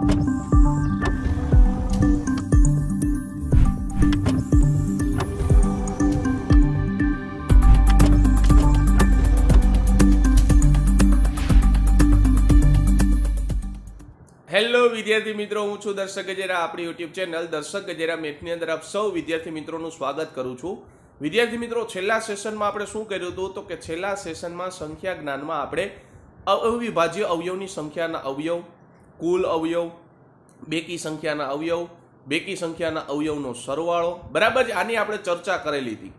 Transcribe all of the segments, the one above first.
hello વિદ્યાર્થી મિત્રો હું છું દર્શક ગજેરા આપણી યુટ્યુબ ચેનલ દર્શક ગજેરા મેથની અંદર આપ સૌ વિદ્યાર્થી મિત્રોનું સ્વાગત કરું છું વિદ્યાર્થી મિત્રો છેલ્લા સેશનમાં આપણે શું કર્યું હતું તો કે છેલ્લા સેશનમાં સંખ્યા જ્ઞાનમાં આપણે અવિભાજ્ય અવયવની સંખ્યાના અવયવ કુલ અવયવ બેકી સંખ્યાના અવયવ બેકી સંખ્યાના અવયવનો સરવાળો બરાબર જ આની આપણે ચર્ચા કરેલી હતી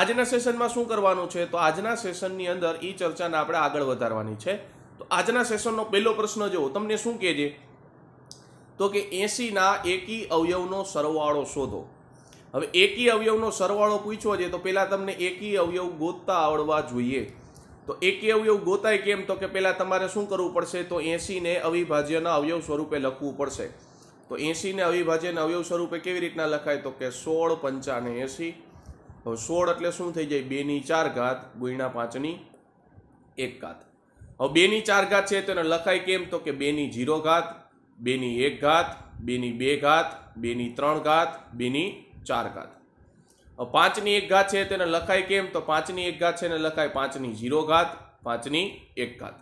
આજના સેશનમાં શું કરવાનું છે તો આજના સેશનની અંદર એ ચર્ચાને આપણે આગળ વધારવાની છે તો આજના સેશનનો પહેલો પ્રશ્ન જુઓ તમને શું કહેજે તો કે એંસીના એકી અવયવનો સરવાળો શોધો હવે એકી અવયવનો સરવાળો પૂછવો છે તો પહેલાં તમને એકી અવયવ ગોતતા આવડવા જોઈએ તો એકે અવયવ ગોતાય કેમ તો કે પહેલાં તમારે શું કરવું પડશે તો એંસીને અવિભાજ્યના અવયવ સ્વરૂપે લખવું પડશે તો એંસીને અવિભાજ્યના અવયવ સ્વરૂપે કેવી રીતના લખાય તો કે સોળ પંચાને એંસી હવે સોળ એટલે શું થઈ જાય બેની ચાર ઘાત ગુણ્યા પાંચની એક ઘાત હવે બેની ચાર ઘાત છે તેને લખાય કેમ તો કે બેની ઝીરો ઘાત બેની એક ઘાત બેની બે ઘાત બેની ત્રણ ઘાત બેની ચાર ઘાત પાંચની એક ઘાત છે તેને લખાય કેમ તો પાંચની એક ઘાત છે એને લખાય પાંચની ઝીરો ઘાત પાંચની એક ઘાત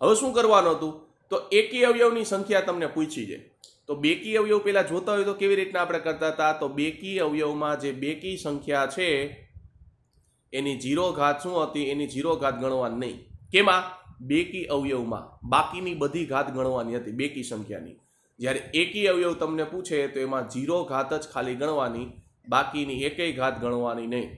હવે શું કરવાનું હતું તો એકી અવયવની સંખ્યા તમને પૂછી છે તો બેકી અવયવ પહેલાં જોતા હોય તો કેવી રીતના આપણે કરતા હતા તો બેકી અવયવમાં જે બેકી સંખ્યા છે એની જીરો ઘાત શું હતી એની જીરો ઘાત ગણવાની નહીં કેમાં બેકી અવયવમાં બાકીની બધી ઘાત ગણવાની હતી બેકી સંખ્યાની જ્યારે એકી અવયવ તમને પૂછે તો એમાં જીરો ઘાત જ ખાલી ગણવાની બાકીની એકેય ઘાત ગણવાની નહીં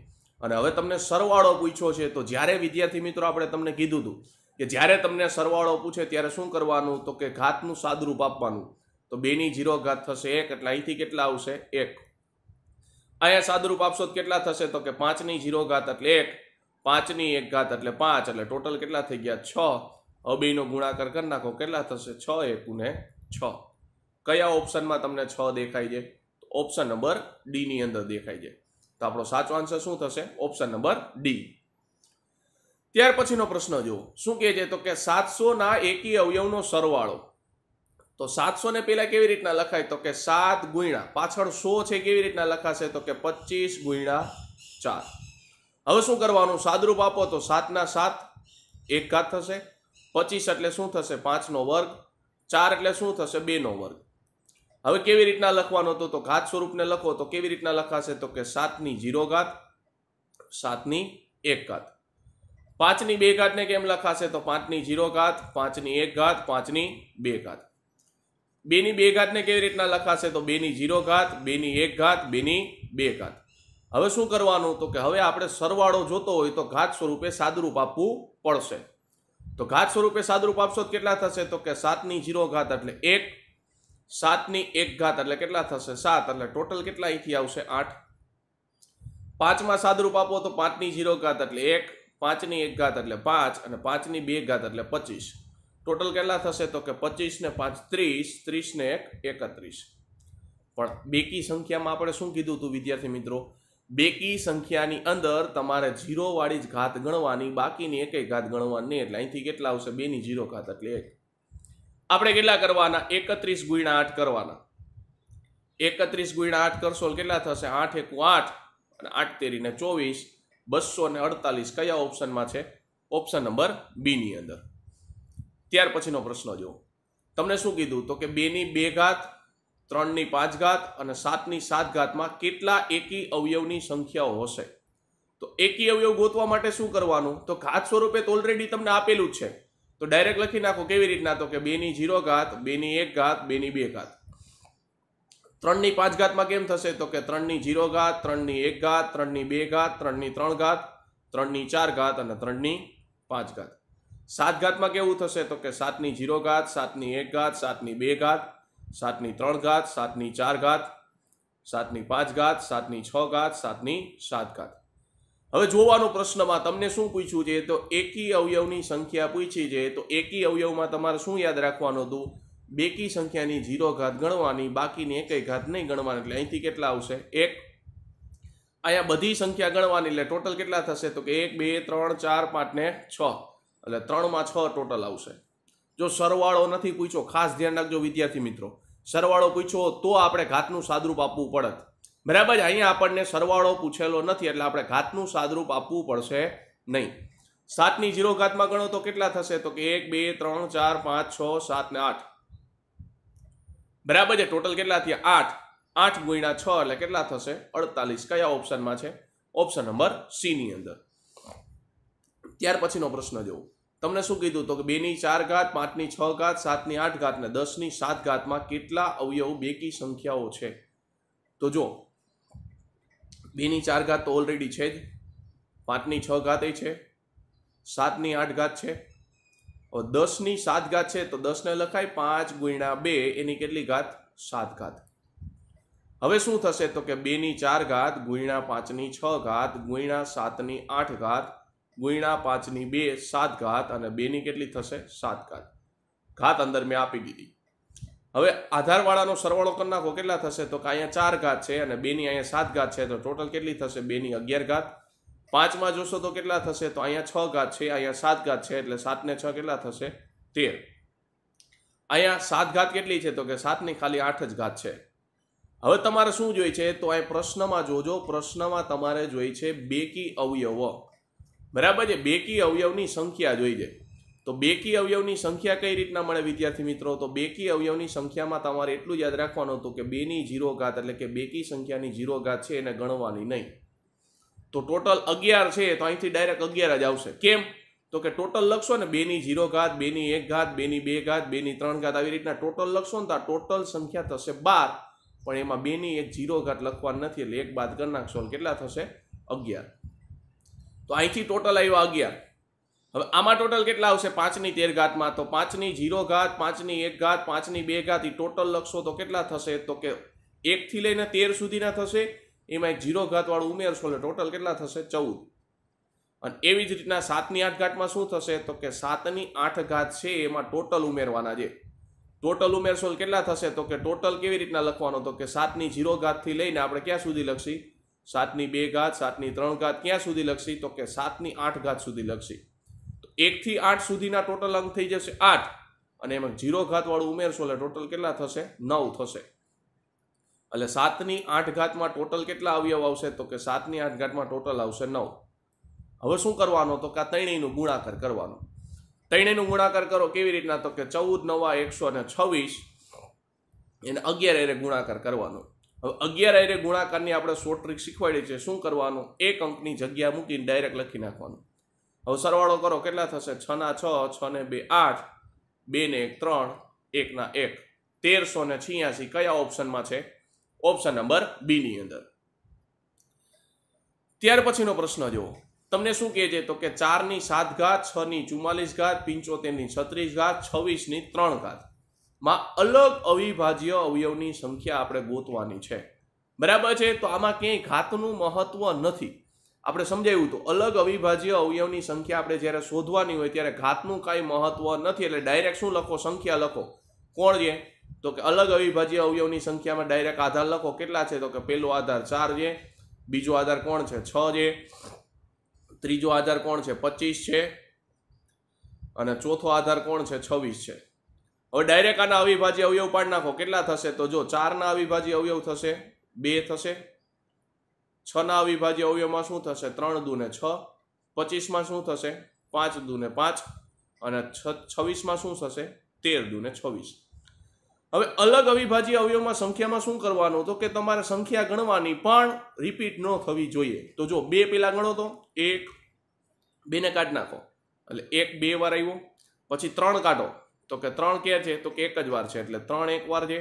અને હવે તમને સરવાળો પૂછ્યો છે તો જ્યારે વિદ્યાર્થી મિત્રો આપણે તમને કીધું હતું કે જ્યારે તમને સરવાળો પૂછે ત્યારે શું કરવાનું તો કે ઘાતનું સાદરૂપ આપવાનું તો બેની જીરો ઘાત થશે એક એટલે અહીંથી કેટલા આવશે એક અહીંયા સાદરૂપ આપશો તો કેટલા થશે તો કે પાંચની જીરો ઘાત એટલે એક પાંચની એક ઘાત એટલે પાંચ એટલે ટોટલ કેટલા થઈ ગયા છ અબીનો ગુણાકાર કરી નાખો કેટલા થશે છ એકુને છ કયા ઓપ્શનમાં તમને છ દેખાય છે ઓપ્શન નંબર ડીની અંદર દેખાય જાય તો આપણો સાચો આન્સર શું થશે ઓપ્શન નંબર ડી ત્યાર પછીનો પ્રશ્ન જુઓ શું કહે છે તો કે સાતસોના એકી અવયવનો સરવાળો તો સાતસો ને પહેલાં કેવી રીતના લખાય તો કે સાત ગુણ્યા પાછળ સો છે કેવી રીતના લખાશે તો કે પચીસ ગુણા ચાર હવે શું કરવાનું સાદરૂપ આપો તો સાતના સાત એક ઘાત થશે પચીસ એટલે શું થશે પાંચનો વર્ગ ચાર એટલે શું થશે બેનો વર્ગ હવે કેવી રીતના લખવાનો હતો તો ઘાત સ્વરૂપને લખો તો કેવી રીતના લખાશે તો કે સાતની ઝીરો ઘાત સાતની એક ઘાત પાંચની બે ઘાતને કેમ લખાશે તો પાંચની જીરો ઘાત પાંચની એક ઘાત પાંચની બે ઘાત બેની બે ઘાતને કેવી રીતના લખાશે તો બેની જીરો ઘાત બેની એક ઘાત બેની બે ઘાત હવે શું કરવાનું તો કે હવે આપણે સરવાળો જોતો હોય તો ઘાત સ્વરૂપે સાદરૂપ આપવું પડશે તો ઘાત સ્વરૂપે સાદરૂપ આપશો તો કેટલા થશે તો કે સાતની ઝીરો ઘાત એટલે એક સાતની એક ઘાત એટલે કેટલા થશે સાત એટલે ટોટલ કેટલા અહીંથી આવશે આઠ પાંચમાં સાદરૂપ આપો તો પાંચની ઝીરો ઘાત એટલે એક પાંચની એક ઘાત એટલે પાંચ અને પાંચની બે ઘાત એટલે પચીસ ટોટલ કેટલા થશે તો કે પચીસ ને પાંચ ત્રીસ ત્રીસ ને એક એકત્રીસ પણ બેકી સંખ્યામાં આપણે શું કીધું હતું વિદ્યાર્થી મિત્રો બેકી સંખ્યાની અંદર તમારે ઝીરોવાળી જ ઘાત ગણવાની બાકીની એકેય ઘાત ગણવાની એટલે અહીંથી કેટલા આવશે બેની ઝીરો ઘાત એટલે એક આપણે કેટલા કરવાના એકત્રીસ ગુણ્યા આઠ કરવાના એકત્રીસ ગુણ્યા આઠ કરશો કેટલા થશે આઠ એકુ આઠ અને આઠ તેરીને ચોવીસ બસો ને અડતાલીસ કયા ઓપ્શનમાં છે ઓપ્શન નંબર બીની અંદર ત્યાર પછીનો પ્રશ્ન જુઓ તમને શું કીધું તો કે બેની બે ઘાત ત્રણની પાંચ ઘાત અને સાતની સાત ઘાતમાં કેટલા એકી અવયવની સંખ્યાઓ હશે તો એકી અવયવ ગોતવા માટે શું કરવાનું તો ઘાત સ્વરૂપે તો ઓલરેડી તમને આપેલું જ છે તો ડાયરેક્ટ લખી નાખો કેવી રીતના તો કે બેની જીરો ઘાત બેની એક ઘાત બેની બે ઘાત ત્રણની પાંચ ઘાતમાં કેમ થશે તો કે ત્રણની જીરો ઘાત ત્રણની એક ઘાત ત્રણની બે ઘાત ત્રણની ત્રણ ઘાત ત્રણની ચાર ઘાત અને ત્રણની પાંચ ઘાત સાત ઘાતમાં કેવું થશે તો કે સાતની જીરો ઘાત સાતની એક ઘાત સાતની બે ઘાત સાતની ત્રણ ઘાત સાતની ચાર ઘાત સાતની પાંચ ઘાત સાતની છ ઘાત સાતની સાત ઘાત હવે જોવાનો પ્રશ્નમાં તમને શું પૂછ્યું છે તો એકી અવયવની સંખ્યા પૂછી છે તો એકી અવયવમાં તમારે શું યાદ રાખવાનું હતું બેકી સંખ્યાની ઝીરો ઘાત ગણવાની બાકીની એકય ઘાત નહીં ગણવાની એટલે અહીંથી કેટલા આવશે એક અહીંયા બધી સંખ્યા ગણવાની એટલે ટોટલ કેટલા થશે તો કે એક બે ત્રણ ચાર પાંચ ને છ એટલે ત્રણમાં છ ટોટલ આવશે જો સરવાળો નથી પૂછ્યો ખાસ ધ્યાન રાખજો વિદ્યાર્થી મિત્રો સરવાળો પૂછ્યો તો આપણે ઘાતનું સાદરૂપ આપવું પડત બરાબર અહીંયા આપણને સરવાળો પૂછેલો નથી એટલે આપણે ઘાતનું સાદરૂપ આપવું પડશે નહીં સાતની ઝીરો ઘાતમાં ગણો તો કેટલા થશે તો કે એક બે ત્રણ ચાર પાંચ છ સાત ને આઠ બરાબર છે ટોટલ કેટલા થયા આઠ આઠ ગુણ્યા છ એટલે કેટલા થશે અડતાલીસ કયા ઓપ્શનમાં છે ઓપ્શન નંબર સીની અંદર ત્યાર પછીનો પ્રશ્ન જોવો તમને શું કીધું તો કે બેની ચાર ઘાત પાંચની છ ઘાત સાતની આઠ ઘાત ને દસની સાત ઘાતમાં કેટલા અવયવ બેકી સંખ્યાઓ છે તો જો બેની ચાર ઘાત તો ઓલરેડી છે જ પાંચની છ ઘાત એ છે સાતની આઠ ઘાત છે દસની સાત ઘાત છે તો દસને લખાય પાંચ ગુણ્યા બે એની કેટલી ઘાત સાત ઘાત હવે શું થશે તો કે બેની ચાર ઘાત ગુણ્યા પાંચની છ ઘાત ગુણ્યા સાતની આઠ ઘાત ગુણ્યા પાંચની બે સાત ઘાત અને બેની કેટલી થશે સાત ઘાત ઘાત અંદર મેં આપી દીધી હવે આધારવાળાનો સરવાળો કરી નાખો કેટલા થશે તો કે અહીંયા ચાર ઘાત છે અને બેની અહીંયા સાત ઘાત છે તો ટોટલ કેટલી થશે બેની અગિયાર ઘાત પાંચમાં જોશો તો કેટલા થશે તો અહીંયા છ ઘાત છે અહીંયા સાત ઘાત છે એટલે સાતને છ કેટલા થશે તેર અહીંયા સાત ઘાત કેટલી છે તો કે સાતની ખાલી આઠ જ ઘાત છે હવે તમારે શું જોઈએ છે તો અહીં પ્રશ્નમાં જોજો પ્રશ્નમાં તમારે જોઈ છે બેકી અવયવ બરાબર છે બેકી અવયવની સંખ્યા જોઈ છે તો બેકી અવયવની સંખ્યા કઈ રીતના મળે વિદ્યાર્થી મિત્રો તો બેકી અવયવની સંખ્યામાં તમારે એટલું યાદ રાખવાનું હતું કે બેની ઝીરો ઘાત એટલે કે બેકી સંખ્યાની ઝીરો ઘાત છે એને ગણવાની નહીં તો ટોટલ અગિયાર છે તો અહીંથી ડાયરેક્ટ અગિયાર જ આવશે કેમ તો કે ટોટલ લખશો ને બેની જીરો ઘાત બેની એક ઘાત બેની બે ઘાત બેની ત્રણ ઘાત આવી રીતના ટોટલ લખશો ને તો ટોટલ સંખ્યા થશે બાર પણ એમાં બેની એક જીરો ઘાત લખવાની નથી એટલે એક બાદ કરી નાખશો કેટલા થશે અગિયાર તો અહીંથી ટોટલ આવ્યો અગિયાર હવે આમાં ટોટલ કેટલા આવશે પાંચની તેર ઘાતમાં તો પાંચની જીરો ઘાત પાંચની એક ઘાત પાંચની બે ઘાત એ ટોટલ લખશો તો કેટલા થશે તો કે એકથી લઈને તેર સુધીના થશે એમાં એક જીરો ઘાતવાળું ઉમેરશો એટલે ટોટલ કેટલા થશે ચૌદ અને એવી જ રીતના સાતની આઠ ઘાટમાં શું થશે તો કે સાતની આઠ ઘાત છે એમાં ટોટલ ઉમેરવાના છે ટોટલ ઉમેરશો કેટલા થશે તો કે ટોટલ કેવી રીતના લખવાનો તો કે સાતની જીરો ઘાતથી લઈને આપણે ક્યાં સુધી લખશી સાતની બે ઘાત સાતની ત્રણ ઘાત ક્યાં સુધી લખશી તો કે સાતની આઠ ઘાત સુધી લખશી એકથી આઠ સુધીના ટોટલ અંક થઈ જશે આઠ અને એમાં જીરો ઘાતવાળું ઉમેરશો એટલે ટોટલ કેટલા થશે નવ થશે એટલે સાતની આઠ ઘાતમાં ટોટલ કેટલા અવયવ આવશે તો કે સાતની આઠ ઘાતમાં ટોટલ આવશે નવ હવે શું કરવાનો તો કે આ ત્રણેયનું ગુણાકાર કરવાનો ત્રણેયનું ગુણાકાર કરો કેવી રીતના તો કે ચૌદ નવા એકસો અને છવ્વીસ એને અગિયાર એરે ગુણાકાર કરવાનો હવે અગિયાર એરે ગુણાકારની આપણે શોર્ટ ટ્રીક શીખવાડી છે શું કરવાનું એક અંકની જગ્યા મૂકીને ડાયરેક્ટ લખી નાખવાનું હવે સરવાળો કરો કેટલા થશે છના છ છ ને બે આઠ બે ને એક ત્રણ એકના એક તેરસો ને છિયાસી કયા ઓપ્શનમાં છે ઓપ્શન નંબર બીની અંદર ત્યાર પછીનો પ્રશ્ન જુઓ તમને શું કહે છે તો કે ચારની સાત ઘાત છની ચુમ્માલીસ ઘાત પંચોતેરની છત્રીસ ઘાત છવ્વીસની ત્રણ ઘાત માં અલગ અવિભાજ્ય અવયવની સંખ્યા આપણે ગોતવાની છે બરાબર છે તો આમાં ક્યાંય ઘાતનું મહત્વ નથી આપણે સમજાવ્યું હતું અલગ અવિભાજ્ય અવયવની સંખ્યા આપણે જ્યારે શોધવાની હોય ત્યારે ઘાતનું કાંઈ મહત્વ નથી એટલે ડાયરેક્ટ શું લખો સંખ્યા લખો કોણ છે તો કે અલગ અવિભાજ્ય અવયવની સંખ્યામાં ડાયરેક્ટ આધાર લખો કેટલા છે તો કે પહેલો આધાર ચાર છે બીજો આધાર કોણ છે છ છે ત્રીજો આધાર કોણ છે પચીસ છે અને ચોથો આધાર કોણ છે છવ્વીસ છે હવે ડાયરેક્ટ આના અવિભાજ્ય અવયવ પાડી નાખો કેટલા થશે તો જો ચારના અવિભાજ્ય અવયવ થશે બે થશે છના અવિભાજ્ય અવયવમાં શું થશે ત્રણ દુને છ પચીસમાં શું થશે પાંચ દુને પાંચ અને છવ્વીસમાં શું થશે તેર દુને છવ્વીસ હવે અલગ અવિભાજ્ય અવયવમાં સંખ્યામાં શું કરવાનું તો કે તમારે સંખ્યા ગણવાની પણ રિપીટ ન થવી જોઈએ તો જો બે પેલા ગણો તો એક બેને કાઢી નાખો એટલે એક બે વાર આવ્યો પછી ત્રણ કાઢો તો કે ત્રણ કે છે તો કે એક જ વાર છે એટલે ત્રણ એક વાર છે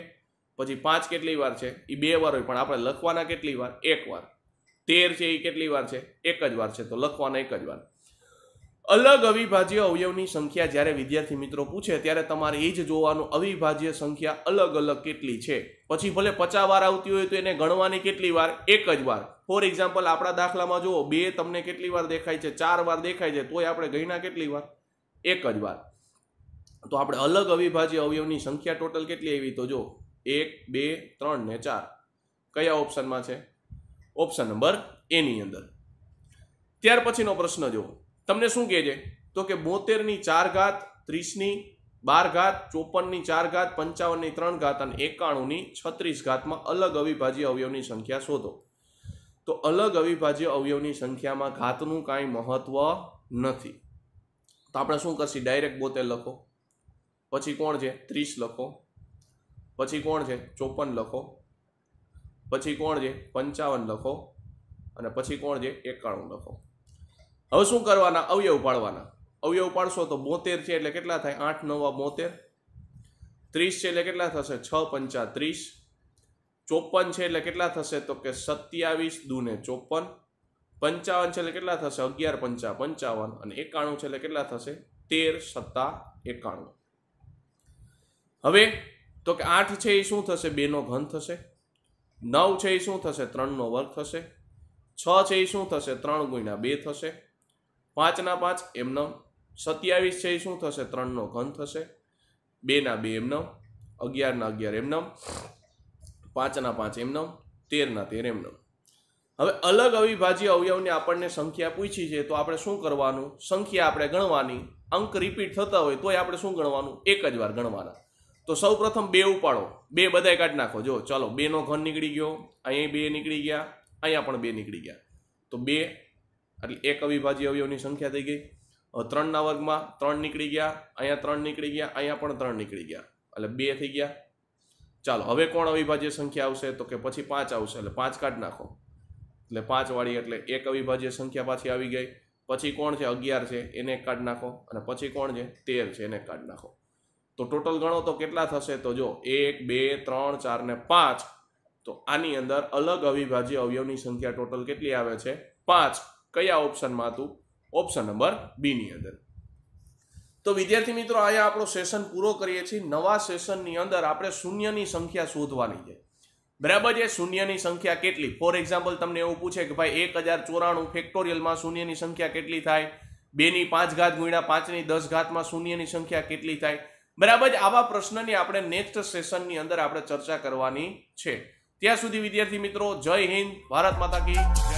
પછી પાંચ કેટલી વાર છે એ બે વાર હોય પણ આપણે લખવાના કેટલી વાર એક વાર તેર છે એ કેટલી વાર છે એક જ વાર છે તો લખવાના એક જ વાર અલગ અવિભાજ્ય અવયવની સંખ્યા જ્યારે વિદ્યાર્થી મિત્રો પૂછે ત્યારે તમારે એ જ જોવાનું અવિભાજ્ય સંખ્યા અલગ અલગ કેટલી છે પછી ભલે પચાસ વાર આવતી હોય તો એને ગણવાની કેટલી વાર એક જ વાર ફોર એક્ઝામ્પલ આપણા દાખલામાં જુઓ બે તમને કેટલી વાર દેખાય છે ચાર વાર દેખાય છે તોય આપણે ગણ્યા કેટલી વાર એક જ વાર તો આપણે અલગ અવિભાજ્ય અવયવની સંખ્યા ટોટલ કેટલી આવી તો જો એક બે ત્રણ ને ચાર કયા ઓપ્શનમાં છે ઓપ્શન નંબર એની અંદર ત્યાર પછીનો પ્રશ્ન જુઓ તમને શું કહે છે તો કે બોતેરની ચાર ઘાત ત્રીસની બાર ઘાત ચોપનની ચાર ઘાત પંચાવનની ત્રણ ઘાત અને એકાણુંની છત્રીસ ઘાતમાં અલગ અવિભાજ્ય અવયવની સંખ્યા શોધો તો અલગ અવિભાજ્ય અવયવની સંખ્યામાં ઘાતનું કાંઈ મહત્વ નથી તો આપણે શું કરશી ડાયરેક્ટ બોતેર લખો પછી કોણ છે ત્રીસ લખો પછી કોણ છે ચોપન લખો પછી કોણ છે પંચાવન લખો અને પછી કોણ છે એકાણું લખો હવે શું કરવાના અવયવ પાડવાના અવયવ પાડશો તો બોતેર છે એટલે કેટલા થાય આઠ નવા બોતેર ત્રીસ છે એટલે કેટલા થશે છ પંચા ત્રીસ ચોપન છે એટલે કેટલા થશે તો કે સત્યાવીસ દૂને ચોપન પંચાવન છે એટલે કેટલા થશે અગિયાર પંચા પંચાવન અને એકાણું છે એટલે કેટલા થશે તેર સત્તા એકાણું હવે તો કે આઠ છે એ શું થશે બેનો ઘન થશે નવ છે એ શું થશે ત્રણનો વર્ગ થશે છ છે એ શું થશે ત્રણ ગુણ્યા બે થશે પાંચના પાંચ એમનમ સત્યાવીસ છે એ શું થશે ત્રણનો ઘન થશે બેના બે એમનો અગિયારના અગિયાર એમનમ પાંચના પાંચ એમનમ તેરના તેર એમનમ હવે અલગ અવિભાજ્ય અવયવની આપણને સંખ્યા પૂછી છે તો આપણે શું કરવાનું સંખ્યા આપણે ગણવાની અંક રિપીટ થતા હોય તોય આપણે શું ગણવાનું એક જ વાર ગણવાના તો સૌ પ્રથમ બે ઉપાડો બે બધાય કાઢી નાખો જો ચાલો બેનો ઘર નીકળી ગયો અહીંયા બે નીકળી ગયા અહીંયા પણ બે નીકળી ગયા તો બે એટલે એક અવિભાજ્ય અવયવની સંખ્યા થઈ ગઈ ત્રણના વર્ગમાં ત્રણ નીકળી ગયા અહીંયા ત્રણ નીકળી ગયા અહીંયા પણ ત્રણ નીકળી ગયા એટલે બે થઈ ગયા ચાલો હવે કોણ અવિભાજ્ય સંખ્યા આવશે તો કે પછી પાંચ આવશે એટલે પાંચ કાઢી નાખો એટલે પાંચવાળી એટલે એક અવિભાજ્ય સંખ્યા પાછી આવી ગઈ પછી કોણ છે અગિયાર છે એને કાઢી નાખો અને પછી કોણ છે તેર છે એને કાઢી નાખો તો ટોટલ ગણો તો કેટલા થશે તો જો એક બે ત્રણ ચાર ને પાંચ તો આની અંદર અલગ અવિભાજ્ય અવયવની સંખ્યા ટોટલ કેટલી આવે છે પાંચ કયા ઓપ્શનમાં હતું ઓપ્શન નંબર બીની અંદર તો વિદ્યાર્થી મિત્રો અહીંયા આપણો સેશન પૂરો કરીએ છીએ નવા સેશનની અંદર આપણે શૂન્યની સંખ્યા શોધવાની છે બરાબર છે શૂન્યની સંખ્યા કેટલી ફોર એક્ઝામ્પલ તમને એવું પૂછે કે ભાઈ એક હજાર ચોરાણું ફેક્ટોરિયલમાં શૂન્યની સંખ્યા કેટલી થાય બેની પાંચ ઘાત ગુણ્યા પાંચની દસ ઘાતમાં શૂન્યની સંખ્યા કેટલી થાય બરાબર આવા પ્રશ્નની આપણે નેક્સ્ટ સેશનની અંદર આપણે ચર્ચા કરવાની છે ત્યાં સુધી વિદ્યાર્થી મિત્રો જય હિન્દ ભારત માતા કી